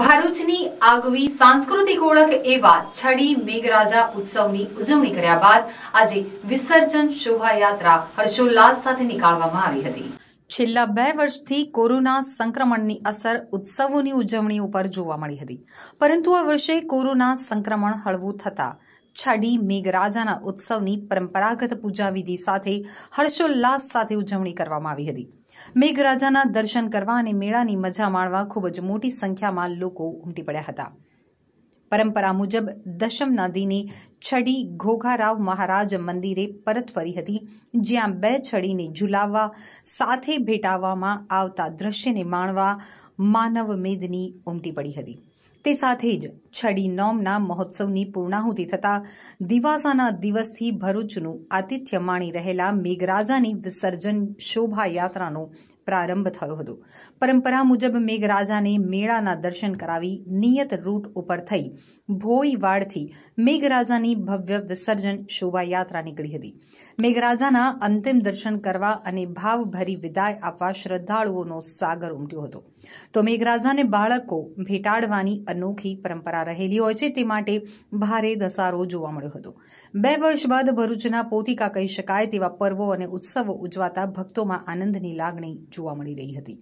ભરૂચની આગવી સાંસ્કૃતિક ઓળખ એવા છડી મેઘરાજા ઉત્સવની ઉજવણી કર્યા બાદ આજે વિસર્જન શોભાયાત્રા હર્ષોલ્લાસ સાથે નીકાળવામાં આવી હતી છેલ્લા બે વર્ષથી કોરોના સંક્રમણની અસર ઉત્સવોની ઉજવણી ઉપર જોવા મળી હતી પરંતુ આ વર્ષે કોરોના સંક્રમણ હળવું થતાં છડી મેઘરાજાના ઉત્સવની પરંપરાગત પૂજા વિધિ સાથે હર્ષોલ્લાસ સાથે ઉજવણી કરવામાં આવી હતી મેઘરાજાના દર્શન કરવા અને મેળાની મજા માણવા ખૂબ જ મોટી સંખ્યામાં લોકો ઉમટી પડ્યા હતા પરંપરા મુજબ દશમના દિને છડી ઘોઘારાવ મહારાજ મંદિરે પરત ફરી હતી જ્યાં બે છડીને ઝુલાવવા સાથે ભેટાવવામાં આવતા દ્રશ્યને માણવા માનવ મેદની ઉમટી પડી હતી તે સાથે જ છડી નોમના મહોત્સવની પૂર્ણાહુતિ થતા દિવાસાના દિવસથી ભરૂચનું આતિથ્ય માણી રહેલા મેઘરાજાની વિસર્જન શોભાયાત્રાનો પ્રારંભ થયો હતો પરંપરા મુજબ મેઘરાજાને મેળાના દર્શન કરાવી નિયત રૂટ ઉપર થઈ ભોઈવાડથી મેઘરાજાને માતાની ભવ્ય વિસર્જન શોભાયાત્રા નીકળી હતી મેઘરાજાના અંતિમ દર્શન કરવા અને ભાવભરી વિદાય આપવા શ્રદ્ધાળુઓનો સાગર ઉમટ્યો હતો તો મેઘરાજાને બાળકો ભેટાડવાની અનોખી પરંપરા રહેલી હોય છે તે માટે ભારે ધસારો જોવા મળ્યો હતો બે વર્ષ બાદ ભરૂચના પોતિકા કહી શકાય તેવા પર્વો અને ઉત્સવો ઉજવાતા ભક્તોમાં આનંદની લાગણી જોવા મળી રહી હતી